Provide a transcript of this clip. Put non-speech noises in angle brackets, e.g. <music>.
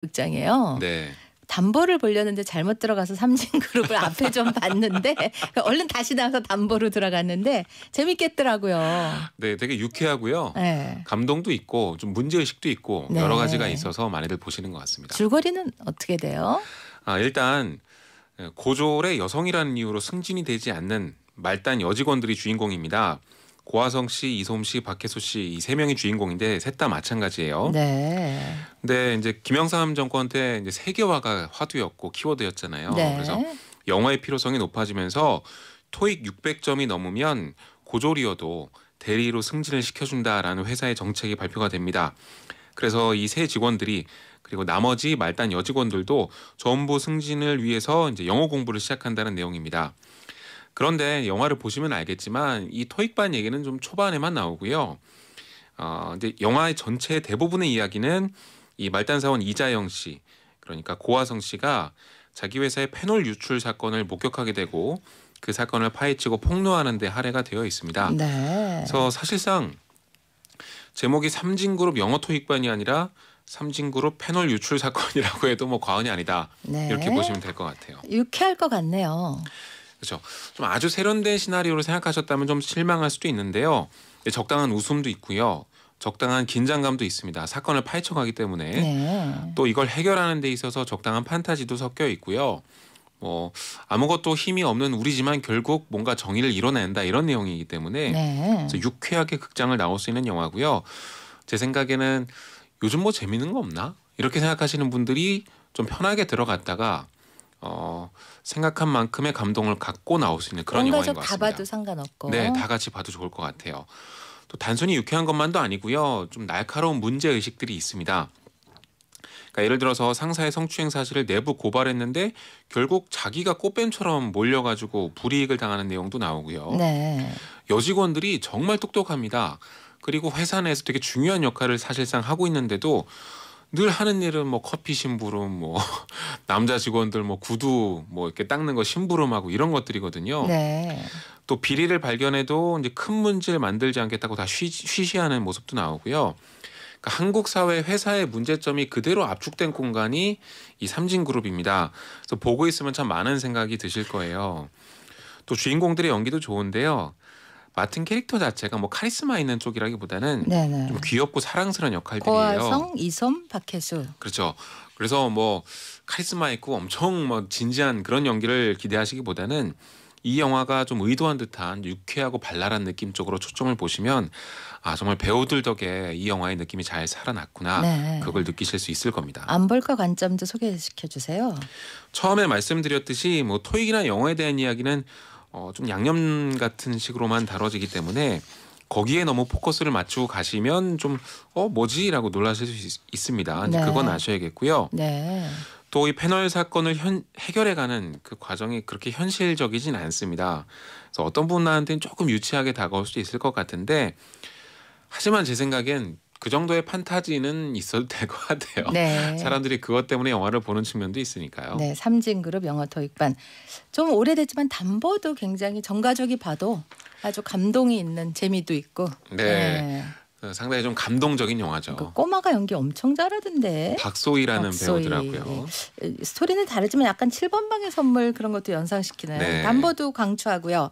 극장이에요. 네. 담보를 보려는데 잘못 들어가서 삼진 그룹을 앞에 좀 <laughs> 봤는데 그러니까 얼른 다시 나와서 담보로 들어갔는데 재밌겠더라고요. 네, 되게 유쾌하고요. 네. 감동도 있고 좀 문제 의식도 있고 네. 여러 가지가 있어서 많이들 보시는 것 같습니다. 줄거리는 어떻게 돼요? 아, 일단 예, 고졸의 여성이라는 이유로 승진이 되지 않는 말단 여직원들이 주인공입니다. 고화성 씨, 이솜 씨, 박혜수 씨 이 세 명이 주인공인데 셋 다 마찬가지예요. 네. 근데 이제 김영삼 정권 때 이제 세계화가 화두였고 키워드였잖아요. 네. 그래서 영화의 필요성이 높아지면서 토익 600점이 넘으면 고졸이어도 대리로 승진을 시켜준다라는 회사의 정책이 발표가 됩니다. 그래서 이 세 직원들이 그리고 나머지 말단 여직원들도 전부 승진을 위해서 이제 영어 공부를 시작한다는 내용입니다. 그런데 영화를 보시면 알겠지만 이 토익반 얘기는 좀 초반에만 나오고요. 어, 이제 영화의 전체 대부분의 이야기는 이 말단사원 이자영 씨, 그러니까 고화성 씨가 자기 회사의 페놀 유출 사건을 목격하게 되고 그 사건을 파헤치고 폭로하는데 할애가 되어 있습니다. 네. 그래서 사실상 제목이 삼진그룹 영어 토익반이 아니라 삼진그룹 패널 유출 사건이라고 해도 뭐 과언이 아니다. 네. 이렇게 보시면 될 것 같아요. 유쾌할 것 같네요. 그렇죠. 좀 아주 세련된 시나리오로 생각하셨다면 좀 실망할 수도 있는데요. 예, 적당한 웃음도 있고요. 적당한 긴장감도 있습니다. 사건을 파헤쳐가기 때문에 네. 또 이걸 해결하는 데 있어서 적당한 판타지도 섞여 있고요. 뭐 아무것도 힘이 없는 우리지만 결국 뭔가 정의를 이뤄낸다 이런 내용이기 때문에 네. 유쾌하게 극장을 나올 수 있는 영화고요. 제 생각에는 요즘 뭐 재밌는 거 없나 이렇게 생각하시는 분들이 좀 편하게 들어갔다가 어, 생각한 만큼의 감동을 갖고 나올 수 있는 그런 영화인 것 같습니다. 다 봐도 상관없고. 네, 다 같이 봐도 좋을 것 같아요. 또 단순히 유쾌한 것만도 아니고요. 좀 날카로운 문제 의식들이 있습니다. 그러니까 예를 들어서 상사의 성추행 사실을 내부 고발했는데 결국 자기가 꽃뱀처럼 몰려가지고 불이익을 당하는 내용도 나오고요. 네. 여직원들이 정말 똑똑합니다. 그리고 회사 내에서 되게 중요한 역할을 사실상 하고 있는데도 늘 하는 일은 뭐 커피 심부름, 뭐 <laughs> 남자 직원들 뭐 구두 뭐 이렇게 닦는 거 심부름하고 이런 것들이거든요. 네. 또 비리를 발견해도 이제 큰 문제를 만들지 않겠다고 다 쉬, 쉬쉬하는 모습도 나오고요. 그러니까 한국 사회 회사의 문제점이 그대로 압축된 공간이 이 삼진그룹입니다. 그래서 보고 있으면 참 많은 생각이 드실 거예요. 또 주인공들의 연기도 좋은데요. 맡은 캐릭터 자체가 뭐 카리스마 있는 쪽이라기보다는 네네. 좀 귀엽고 사랑스러운 역할들이에요. 고아성, 이솜, 박혜수. 그렇죠. 그래서 뭐 카리스마 있고 엄청 뭐 진지한 그런 연기를 기대하시기보다는 이 영화가 좀 의도한 듯한 유쾌하고 발랄한 느낌 쪽으로 초점을 보시면 아 정말 배우들 덕에 이 영화의 느낌이 잘 살아났구나 네. 그걸 느끼실 수 있을 겁니다. 안볼까 관점도 소개시켜 주세요. 처음에 말씀드렸듯이 뭐 토익이나 영어에 대한 이야기는 어, 좀 양념 같은 식으로만 다뤄지기 때문에 거기에 너무 포커스를 맞추고 가시면 좀 어 뭐지라고 놀라실 수 있, 습니다 네. 그건 아셔야겠고요. 네. 또 이 패널 사건을 현, 해결해가는 그 과정이 그렇게 현실적이진 않습니다. 그래서 어떤 분한테는 조금 유치하게 다가올 수 있을 것 같은데 하지만 제 생각엔 그 정도의 판타지는 있어도 될 것 같아요. 네. 사람들이 그것 때문에 영화를 보는 측면도 있으니까요. 네, 삼진그룹 영화 토익반좀 오래됐지만 담보도 굉장히 전가족이 봐도 아주 감동이 있는 재미도 있고. 네. 네. 어, 상당히 좀 감동적인 영화죠. 그 꼬마가 연기 엄청 잘하던데. 박소희라는 박소희. 배우더라고요. 예. 스토리는 다르지만 약간 7번 방의 선물 그런 것도 연상시키는 네. 담보도 강추하고요.